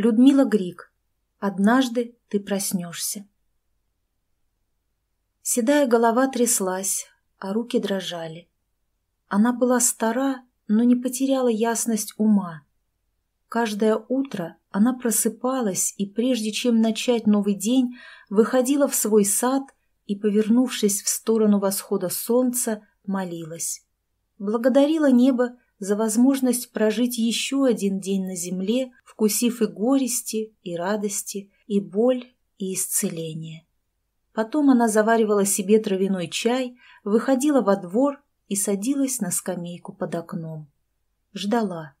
Людмила Грик. Однажды ты проснешься. Седая голова тряслась, а руки дрожали. Она была стара, но не потеряла ясность ума. Каждое утро она просыпалась и, прежде чем начать новый день, выходила в свой сад и, повернувшись в сторону восхода солнца, молилась. Благодарила небо за возможность прожить еще один день на земле, вкусив и горести, и радости, и боль, и исцеление. Потом она заваривала себе травяной чай, выходила во двор и садилась на скамейку под окном. Ждала.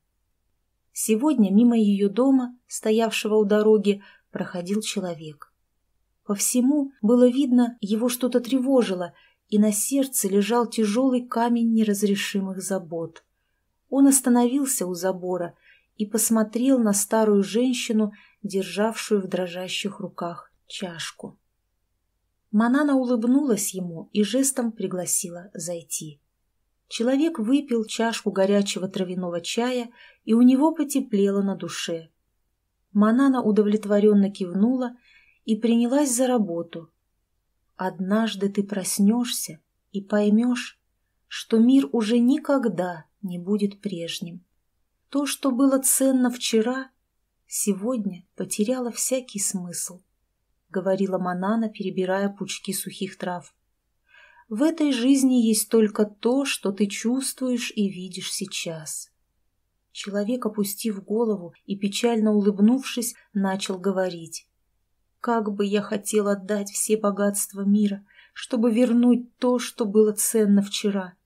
Сегодня мимо ее дома, стоявшего у дороги, проходил человек. По всему было видно, его что-то тревожило, и на сердце лежал тяжелый камень неразрешимых забот. Он остановился у забора и посмотрел на старую женщину, державшую в дрожащих руках чашку. Манана улыбнулась ему и жестом пригласила зайти. Человек выпил чашку горячего травяного чая, и у него потеплело на душе. Манана удовлетворенно кивнула и принялась за работу. «Однажды ты проснешься и поймешь, что мир уже никогда не будет прежним. То, что было ценно вчера, сегодня потеряло всякий смысл, — говорила Манана, перебирая пучки сухих трав. В этой жизни есть только то, что ты чувствуешь и видишь сейчас. Человек, опустив голову и печально улыбнувшись, начал говорить. «Как бы я хотел отдать все богатства мира, чтобы вернуть то, что было ценно вчера!»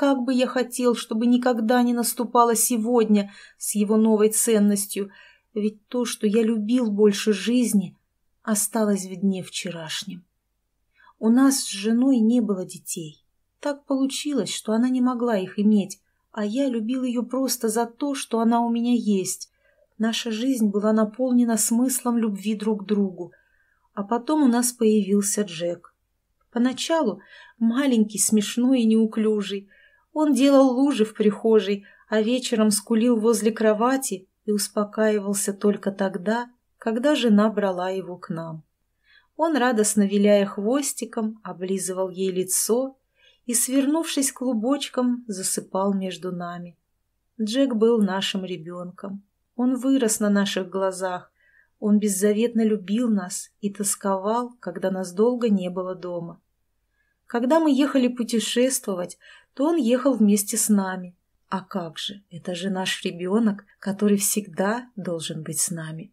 Как бы я хотел, чтобы никогда не наступало сегодня с его новой ценностью, ведь то, что я любил больше жизни, осталось в дне вчерашнем. У нас с женой не было детей. Так получилось, что она не могла их иметь, а я любил ее просто за то, что она у меня есть. Наша жизнь была наполнена смыслом любви друг к другу. А потом у нас появился Джек. Поначалу маленький, смешной и неуклюжий – он делал лужи в прихожей, а вечером скулил возле кровати и успокаивался только тогда, когда жена брала его к нам. Он, радостно виляя хвостиком, облизывал ей лицо и, свернувшись клубочком, засыпал между нами. Джек был нашим ребенком. Он вырос на наших глазах. Он беззаветно любил нас и тосковал, когда нас долго не было дома. Когда мы ехали путешествовать, то он ехал вместе с нами. А как же, это же наш ребенок, который всегда должен быть с нами.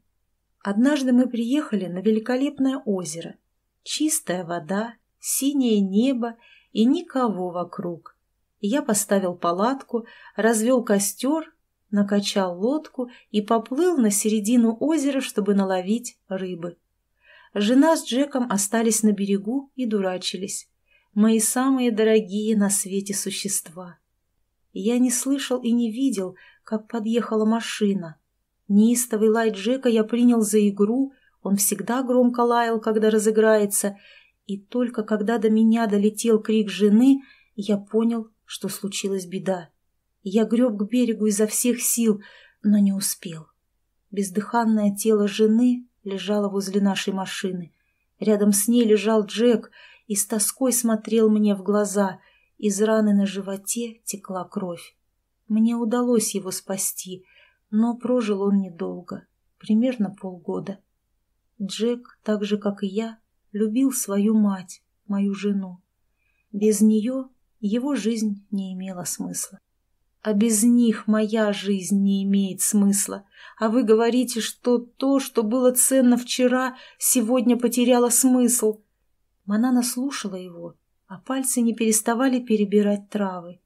Однажды мы приехали на великолепное озеро. Чистая вода, синее небо и никого вокруг. Я поставил палатку, развел костер, накачал лодку и поплыл на середину озера, чтобы наловить рыбы. Жена с Джеком остались на берегу и дурачились мои самые дорогие на свете существа. Я не слышал и не видел, как подъехала машина. Неистовый лай Джека я принял за игру, он всегда громко лаял, когда разыграется, и только когда до меня долетел крик жены, я понял, что случилась беда. Я греб к берегу изо всех сил, но не успел. Бездыханное тело жены лежало возле нашей машины. Рядом с ней лежал Джек — и с тоской смотрел мне в глаза. Из раны на животе текла кровь. Мне удалось его спасти, но прожил он недолго, примерно полгода. Джек, так же, как и я, любил свою мать, мою жену. Без нее его жизнь не имела смысла. А без них моя жизнь не имеет смысла. А вы говорите, что то, что было ценно вчера, сегодня потеряло смысл. Манана слушала его, а пальцы не переставали перебирать травы.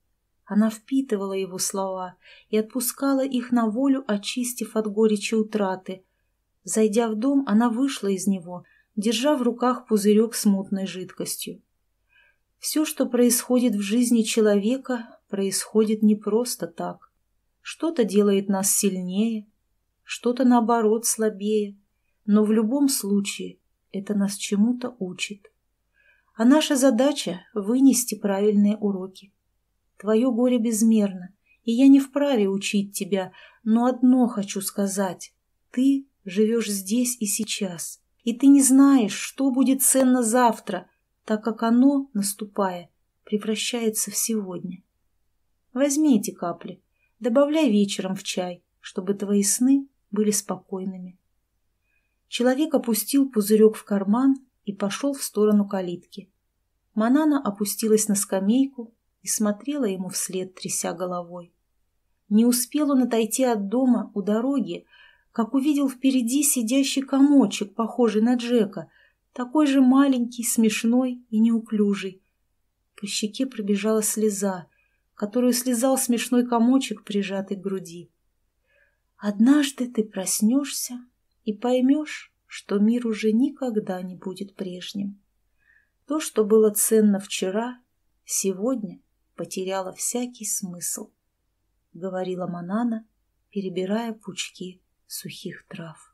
Она впитывала его слова и отпускала их на волю, очистив от горечи утраты. Зайдя в дом, она вышла из него, держа в руках пузырек с мутной жидкостью. Все, что происходит в жизни человека, происходит не просто так. Что-то делает нас сильнее, что-то, наоборот, слабее, но в любом случае это нас чему-то учит. А наша задача — вынести правильные уроки. Твое горе безмерно, и я не вправе учить тебя, но одно хочу сказать. Ты живешь здесь и сейчас, и ты не знаешь, что будет ценно завтра, так как оно, наступая, превращается в сегодня. Возьми эти капли, добавляй вечером в чай, чтобы твои сны были спокойными. Человек опустил пузырек в карман и пошел в сторону калитки. Манана опустилась на скамейку и смотрела ему вслед, тряся головой. Не успел он отойти от дома у дороги, как увидел впереди сидящий комочек, похожий на Джека, такой же маленький, смешной и неуклюжий. По щеке пробежала слеза, которую слезал смешной комочек, прижатый к груди. «Однажды ты проснешься и поймешь, что мир уже никогда не будет прежним. То, что было ценно вчера, сегодня потеряло всякий смысл, — говорила Манана, перебирая пучки сухих трав.